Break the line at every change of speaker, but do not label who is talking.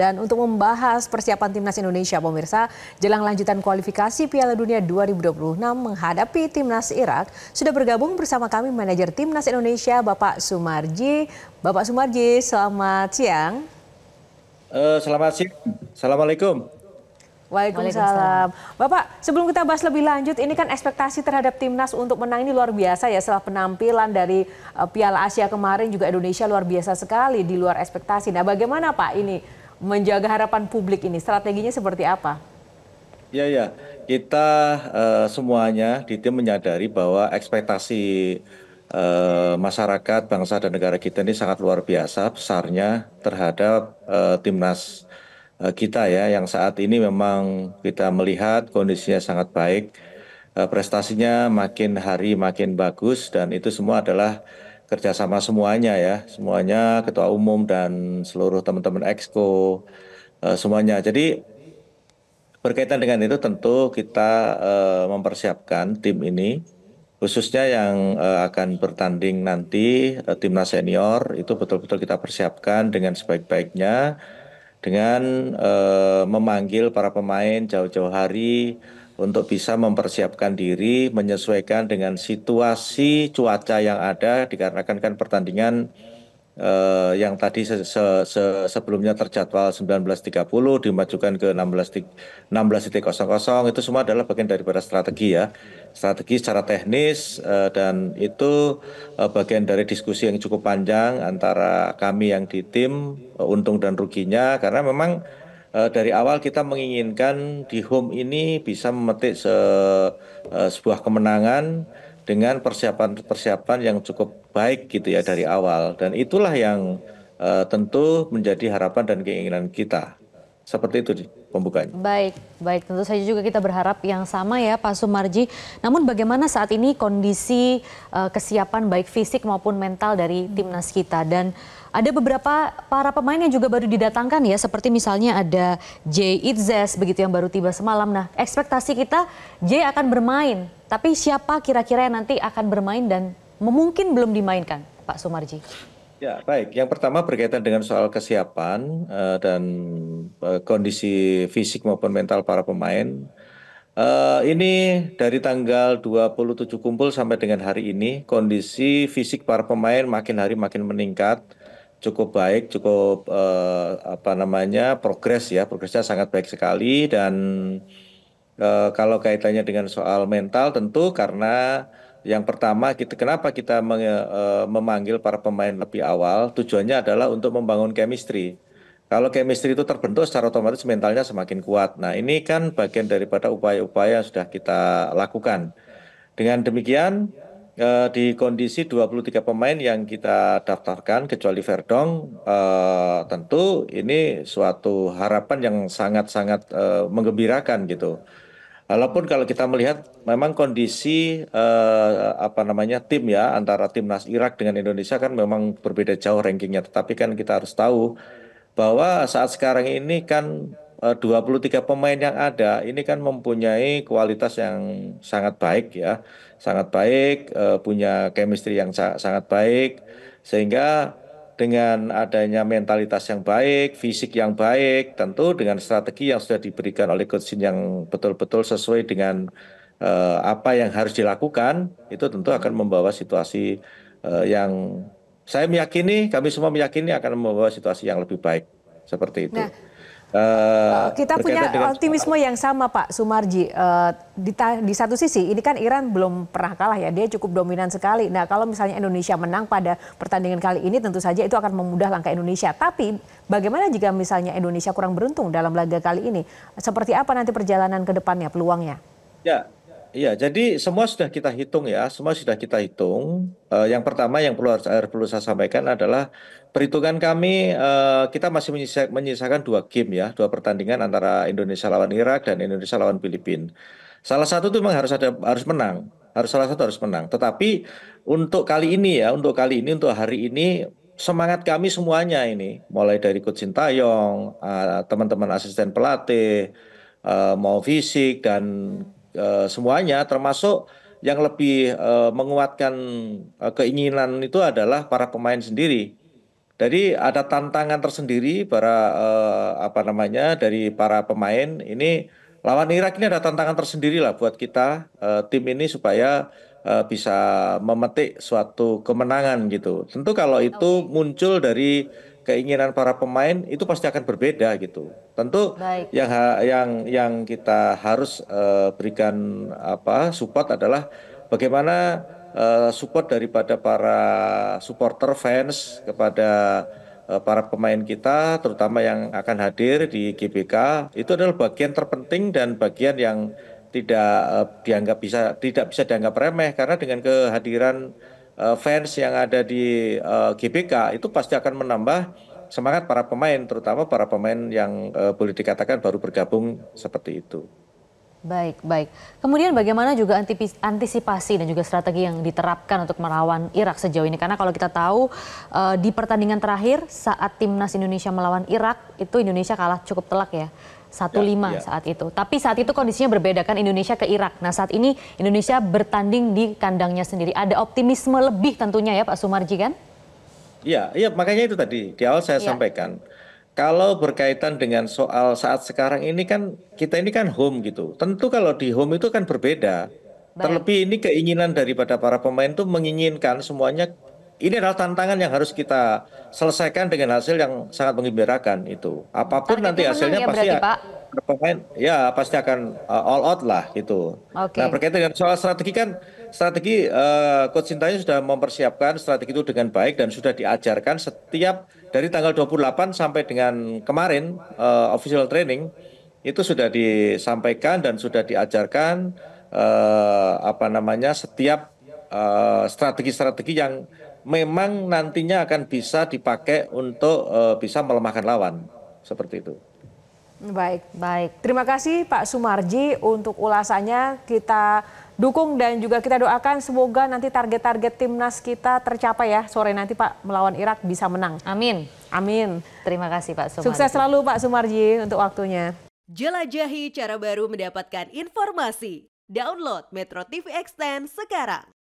Dan untuk membahas persiapan timnas Indonesia, pemirsa, jelang lanjutan kualifikasi Piala Dunia 2026 menghadapi timnas Irak, sudah bergabung bersama kami manajer timnas Indonesia, Bapak Sumarji. Bapak Sumarji, selamat siang.
Uh, selamat siang. Assalamualaikum.
Waalaikumsalam. Waalaikumsalam. Bapak, sebelum kita bahas lebih lanjut, ini kan ekspektasi terhadap timnas untuk menang ini luar biasa ya setelah penampilan dari uh, Piala Asia kemarin juga Indonesia luar biasa sekali di luar ekspektasi. Nah, bagaimana Pak ini menjaga harapan publik ini? Strateginya seperti apa?
Ya, ya. Kita uh, semuanya di tim menyadari bahwa ekspektasi uh, masyarakat, bangsa, dan negara kita ini sangat luar biasa besarnya terhadap uh, timnas uh, kita ya, yang saat ini memang kita melihat kondisinya sangat baik, uh, prestasinya makin hari makin bagus, dan itu semua adalah kerjasama semuanya ya, semuanya ketua umum dan seluruh teman-teman exco eh, semuanya. Jadi berkaitan dengan itu tentu kita eh, mempersiapkan tim ini khususnya yang eh, akan bertanding nanti timnas senior itu betul-betul kita persiapkan dengan sebaik-baiknya dengan memanggil para pemain jauh-jauh hari untuk bisa mempersiapkan diri menyesuaikan dengan situasi cuaca yang ada dikarenakan kan pertandingan eh, yang tadi se -se -se sebelumnya terjadwal 19.30 dimajukan ke 16.00 itu semua adalah bagian daripada strategi ya. Strategi secara teknis eh, dan itu eh, bagian dari diskusi yang cukup panjang antara kami yang di tim eh, untung dan ruginya karena memang Eh, dari awal kita menginginkan di home ini bisa memetik se, eh, sebuah kemenangan dengan persiapan-persiapan yang cukup baik gitu ya dari awal dan itulah yang eh, tentu menjadi harapan dan keinginan kita. Seperti itu pembukaannya.
Baik, baik. Tentu saja juga kita berharap yang sama ya Pak Sumarji. Namun bagaimana saat ini kondisi uh, kesiapan baik fisik maupun mental dari timnas kita dan ada beberapa para pemain yang juga baru didatangkan ya seperti misalnya ada Jay Itzes begitu yang baru tiba semalam. Nah, ekspektasi kita Jay akan bermain, tapi siapa kira-kira yang nanti akan bermain dan mungkin belum dimainkan, Pak Sumarji?
ya baik yang pertama berkaitan dengan soal kesiapan eh, dan eh, kondisi fisik maupun mental para pemain eh, ini dari tanggal 27 kumpul sampai dengan hari ini kondisi fisik para pemain makin hari makin meningkat cukup baik, cukup uh, apa namanya progres ya, progresnya sangat baik sekali dan uh, kalau kaitannya dengan soal mental tentu karena yang pertama kita, kenapa kita e, memanggil para pemain lebih awal tujuannya adalah untuk membangun chemistry. Kalau chemistry itu terbentuk secara otomatis mentalnya semakin kuat. Nah ini kan bagian daripada upaya-upaya yang sudah kita lakukan. Dengan demikian e, di kondisi 23 pemain yang kita daftarkan kecuali Verdong e, tentu ini suatu harapan yang sangat-sangat menggembirakan gitu. Walaupun kalau kita melihat memang kondisi eh, apa namanya tim ya antara timnas Irak dengan Indonesia kan memang berbeda jauh rankingnya, tetapi kan kita harus tahu bahwa saat sekarang ini kan 23 eh, pemain yang ada ini kan mempunyai kualitas yang sangat baik ya, sangat baik, eh, punya chemistry yang sangat baik sehingga dengan adanya mentalitas yang baik, fisik yang baik, tentu dengan strategi yang sudah diberikan oleh coach Shin yang betul-betul sesuai dengan uh, apa yang harus dilakukan, itu tentu akan membawa situasi uh, yang saya meyakini, kami semua meyakini akan membawa situasi yang lebih baik seperti itu. Nah. Uh, kita punya
optimisme yang sama Pak Sumarji. Uh, di, di satu sisi ini kan Iran belum pernah kalah ya, dia cukup dominan sekali. Nah kalau misalnya Indonesia menang pada pertandingan kali ini tentu saja itu akan memudah langkah Indonesia. Tapi bagaimana jika misalnya Indonesia kurang beruntung dalam laga kali ini? Seperti apa nanti perjalanan ke depannya, peluangnya?
Ya, iya jadi semua sudah kita hitung ya, semua sudah kita hitung. Uh, yang pertama yang perlu harus perlu saya sampaikan adalah perhitungan kami uh, kita masih menyisakan, menyisakan dua game ya, dua pertandingan antara Indonesia lawan Irak dan Indonesia lawan Filipina. Salah satu itu memang harus ada harus menang, harus salah satu harus menang. Tetapi untuk kali ini ya, untuk kali ini untuk hari ini semangat kami semuanya ini, mulai dari coach Sintayong, uh, teman-teman asisten pelatih, uh, mau fisik dan Eh, semuanya termasuk yang lebih eh, menguatkan eh, keinginan itu adalah para pemain sendiri. Jadi ada tantangan tersendiri para apa namanya dari para pemain ini lawan Irak ini ada tantangan tersendiri lah buat kita tim ini supaya bisa memetik suatu kemenangan gitu. Tentu kalau itu muncul dari keinginan para pemain itu pasti akan berbeda gitu. Tentu Baik. yang yang yang kita harus uh, berikan apa support adalah bagaimana uh, support daripada para supporter fans kepada eh, para pemain kita terutama yang akan hadir di GBK itu adalah bagian terpenting dan bagian yang tidak dianggap bisa tidak bisa dianggap remeh karena dengan kehadiran Eh, fans yang ada di uh, eh, GBK itu pasti akan menambah semangat para pemain, terutama para pemain yang uh, boleh dikatakan baru bergabung seperti itu.
Baik, baik. Kemudian bagaimana juga antisipasi dan juga strategi yang diterapkan untuk melawan Irak sejauh ini? Karena kalau kita tahu di pertandingan terakhir saat timnas Indonesia melawan Irak itu Indonesia kalah cukup telak ya satu lima ya, ya. saat itu. Tapi saat itu kondisinya berbeda kan Indonesia ke Irak. Nah saat ini Indonesia bertanding di kandangnya sendiri. Ada optimisme lebih tentunya ya Pak Sumarji kan?
Iya, iya makanya itu tadi di awal saya ya. sampaikan. Kalau berkaitan dengan soal saat sekarang ini kan kita ini kan home gitu. Tentu kalau di home itu kan berbeda. Terlebih ini keinginan daripada para pemain itu menginginkan semuanya ini adalah tantangan yang harus kita selesaikan dengan hasil yang sangat menggembirakan itu. Apapun Target nanti hasilnya ya, pasti berarti, Pak? Pemain, ya pasti akan uh, all out lah itu. Okay. Nah berkaitan dengan soal strategi kan strategi uh, coach Sintayong sudah mempersiapkan strategi itu dengan baik dan sudah diajarkan setiap dari tanggal 28 sampai dengan kemarin uh, official training itu sudah disampaikan dan sudah diajarkan uh, apa namanya setiap strategi-strategi uh, yang memang nantinya akan bisa dipakai untuk uh, bisa melemahkan lawan seperti itu.
Baik, baik. Terima kasih Pak Sumarji untuk ulasannya. Kita dukung dan juga kita doakan semoga nanti target-target timnas kita tercapai ya sore nanti Pak melawan Irak bisa menang. Amin. Amin. Terima kasih Pak Sumarji. Sukses selalu Pak Sumarji untuk waktunya. Jelajahi cara baru mendapatkan informasi. Download Metro TV Extend sekarang.